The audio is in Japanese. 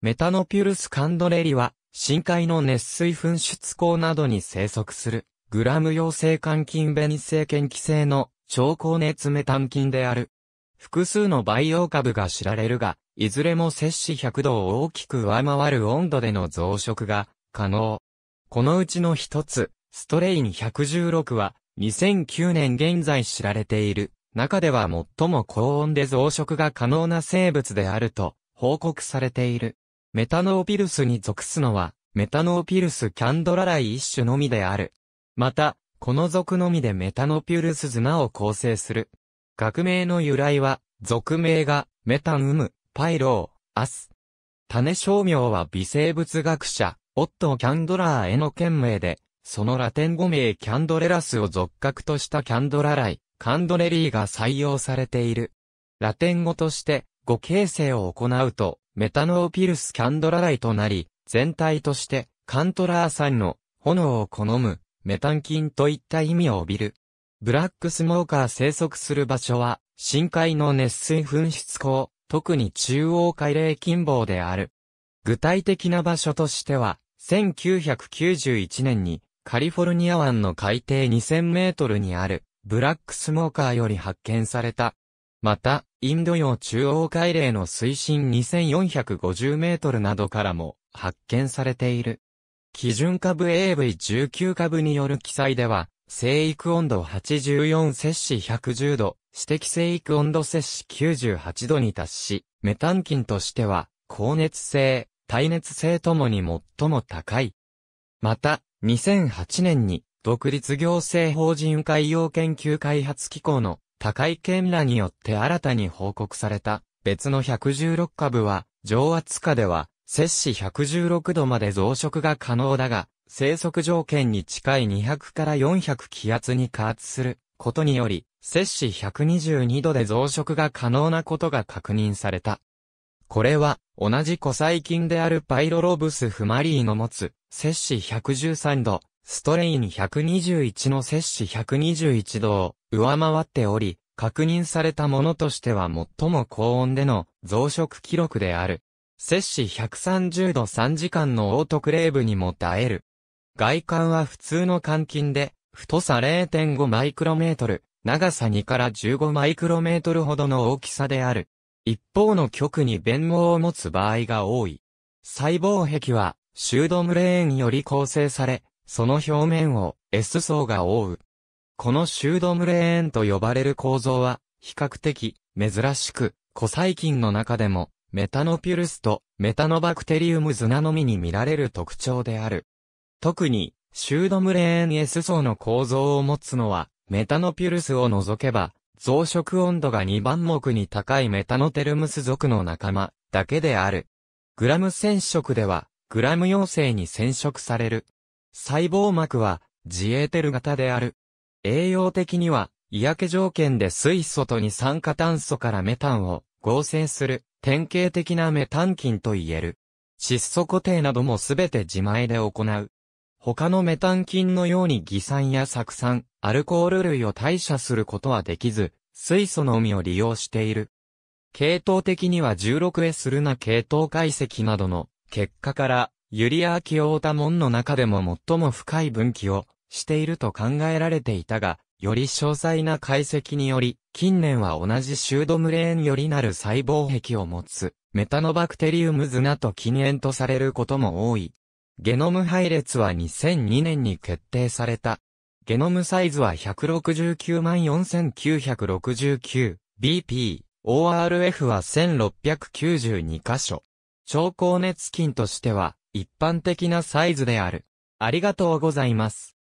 メタノピュルスカンドレリは、深海の熱水噴出口などに生息する、グラム陽性肝菌弁性腱気性の超高熱メタン菌である。複数の培養株が知られるが、いずれも摂氏100度を大きく上回る温度での増殖が可能。このうちの一つ、ストレイン116は、2009年現在知られている、中では最も高温で増殖が可能な生物であると報告されている。メタノーピルスに属すのは、メタノーピルスキャンドラライ一種のみである。また、この属のみでメタノピュルス綱を構成する。学名の由来は、属名が、メタンウム、パイロー、アス。種商名は微生物学者、オットキャンドラーへの件名で、そのラテン語名キャンドレラスを属格としたキャンドラライ、カンドレリーが採用されている。ラテン語として、語形成を行うと、メタノーピルスキャンドラライとなり、全体として、カントラー酸の炎を好む、メタン菌といった意味を帯びる。ブラックスモーカー生息する場所は、深海の熱水噴出口、特に中央海嶺近傍である。具体的な場所としては、1991年にカリフォルニア湾の海底2000メートルにあるブラックスモーカーより発見された。また、インド洋中央海嶺の水深2450メートルなどからも発見されている。基準株 AV19 株による記載では、生育温度84摂氏110度、私的生育温度摂氏98度に達し、メタン菌としては、高熱性、耐熱性ともに最も高い。また、2008年に、独立行政法人海洋研究開発機構の高井健らによって新たに報告された別の116株は、上圧下では、摂氏116度まで増殖が可能だが、生息条件に近い200から400気圧に加圧することにより、摂氏122度で増殖が可能なことが確認された。これは、同じ古細菌であるパイロロブス・フマリーの持つ、摂氏113度、ストレイン121の摂氏121度を、上回っており、確認されたものとしては最も高温での増殖記録である。摂氏130度3時間のオートクレーブにも耐える。外観は普通の換金で、太さ0.5マイクロメートル、長さ2から15マイクロメートルほどの大きさである。一方の極に弁毛を持つ場合が多い。細胞壁は、シュードムレーンより構成され、その表面を S 層が覆う。このシュードムレーンと呼ばれる構造は、比較的、珍しく、古細菌の中でも、メタノピュルスとメタノバクテリウムなのみに見られる特徴である。特に、シュードムレーン S 層の構造を持つのは、メタノピュルスを除けば、増殖温度が2番目に高いメタノテルムス属の仲間だけである。グラム染色では、グラム陽性に染色される。細胞膜は、自衛テル型である。栄養的には、嫌気条件で水素と二酸化炭素からメタンを合成する典型的なメタン菌と言える。窒素固定などもすべて自前で行う。他のメタン菌のように偽酸や酢酸、アルコール類を代謝することはできず、水素のみを利用している。系統的には 16S ルナ系統解析などの結果から、ユリアーキオータモンの中でも最も深い分岐をしていると考えられていたが、より詳細な解析により、近年は同じシュードムレーンよりなる細胞壁を持つ、メタノバクテリウムズナと禁煙とされることも多い。ゲノム配列は2002年に決定された。ゲノムサイズは 1,694,969BP、ORF は1,692箇所。超高熱菌としては一般的なサイズである。ありがとうございます。